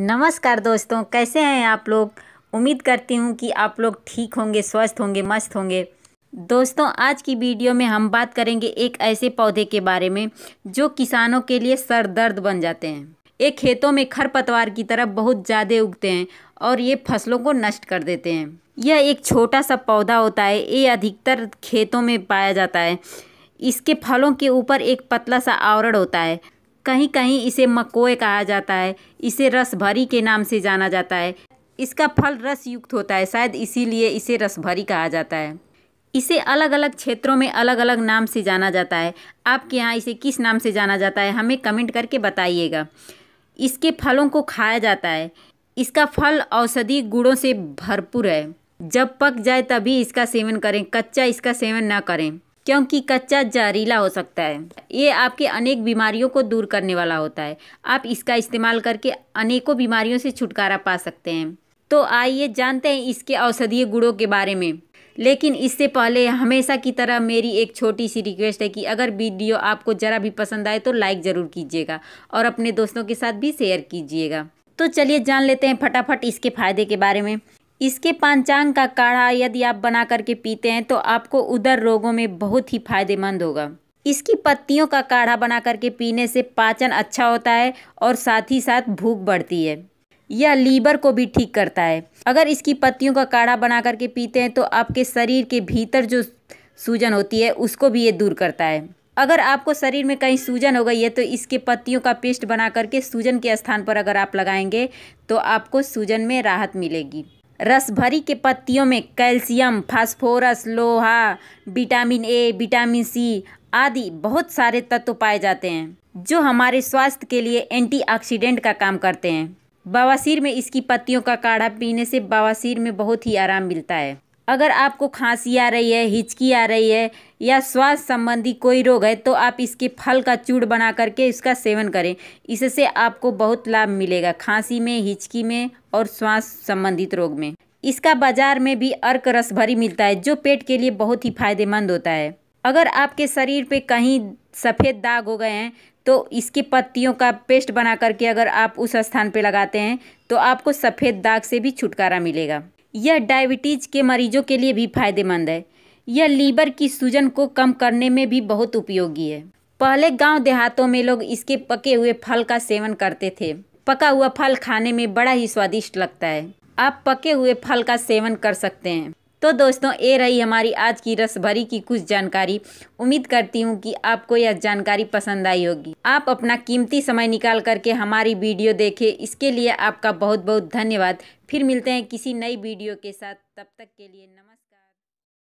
नमस्कार दोस्तों कैसे हैं आप लोग उम्मीद करती हूँ कि आप लोग ठीक होंगे स्वस्थ होंगे मस्त होंगे दोस्तों आज की वीडियो में हम बात करेंगे एक ऐसे पौधे के बारे में जो किसानों के लिए सर दर्द बन जाते हैं ये खेतों में खरपतवार की तरफ बहुत ज़्यादा उगते हैं और ये फसलों को नष्ट कर देते हैं यह एक छोटा सा पौधा होता है ये अधिकतर खेतों में पाया जाता है इसके फलों के ऊपर एक पतला सा आवरण होता है कहीं कहीं इसे मकोए कहा जाता है इसे रसभरी के नाम से जाना जाता है इसका फल रस युक्त होता है शायद इसीलिए इसे रस भरी कहा जाता है इसे अलग अलग क्षेत्रों में अलग अलग नाम से जाना जाता है आपके यहाँ इसे किस नाम से जाना जाता है हमें कमेंट करके बताइएगा इसके फलों को खाया जाता है इसका फल औषधि गुणों से भरपूर है जब पक जाए तभी इसका सेवन करें कच्चा इसका सेवन ना करें क्योंकि कच्चा जहरीला हो सकता है ये आपके अनेक बीमारियों को दूर करने वाला होता है आप इसका इस्तेमाल करके अनेकों बीमारियों से छुटकारा पा सकते हैं तो आइए जानते हैं इसके औषधीय गुणों के बारे में लेकिन इससे पहले हमेशा की तरह मेरी एक छोटी सी रिक्वेस्ट है कि अगर वीडियो आपको ज़रा भी पसंद आए तो लाइक ज़रूर कीजिएगा और अपने दोस्तों के साथ भी शेयर कीजिएगा तो चलिए जान लेते हैं फटाफट इसके फायदे के बारे में इसके पांचांग का काढ़ा यदि आप बना करके पीते हैं तो आपको उदर रोगों में बहुत ही फायदेमंद होगा इसकी पत्तियों का काढ़ा बना करके पीने से पाचन अच्छा होता है और साथ ही साथ भूख बढ़ती है यह लीवर को भी ठीक करता है अगर इसकी पत्तियों का काढ़ा बना करके पीते हैं तो आपके शरीर के भीतर जो सूजन होती है उसको भी ये दूर करता है अगर आपको शरीर में कहीं सूजन हो गई है तो इसके पत्तियों का पेस्ट बना करके सूजन के स्थान पर अगर आप लगाएंगे तो आपको सूजन में राहत मिलेगी रसभरी के पत्तियों में कैल्शियम, फास्फोरस, लोहा, विटामिन ए, विटामिन सी आदि बहुत सारे तत्व पाए जाते हैं जो हमारे स्वास्थ्य के लिए एंटीऑक्सीडेंट का काम करते हैं बवासीर में इसकी पत्तियों का काढ़ा पीने से बवासीर में बहुत ही आराम मिलता है अगर आपको खांसी आ रही है हिचकी आ रही है या श्वास संबंधी कोई रोग है तो आप इसके फल का चूड़ बना करके इसका सेवन करें इससे आपको बहुत लाभ मिलेगा खांसी में हिचकी में और श्वास संबंधित रोग में इसका बाजार में भी अर्क रस भरी मिलता है जो पेट के लिए बहुत ही फायदेमंद होता है अगर आपके शरीर पे कहीं सफ़ेद दाग हो गए हैं तो इसकी पत्तियों का पेस्ट बना करके अगर आप उस स्थान पे लगाते हैं तो आपको सफ़ेद दाग से भी छुटकारा मिलेगा यह डायबिटीज़ के मरीजों के लिए भी फायदेमंद है यह लीवर की सूजन को कम करने में भी बहुत उपयोगी है पहले गांव देहातों में लोग इसके पके हुए फल का सेवन करते थे पका हुआ फल खाने में बड़ा ही स्वादिष्ट लगता है आप पके हुए फल का सेवन कर सकते हैं तो दोस्तों ये रही हमारी आज की रस भरी की कुछ जानकारी उम्मीद करती हूँ कि आपको यह जानकारी पसंद आई होगी आप अपना कीमती समय निकाल करके हमारी वीडियो देखें इसके लिए आपका बहुत बहुत धन्यवाद फिर मिलते हैं किसी नई वीडियो के साथ तब तक के लिए नमस्कार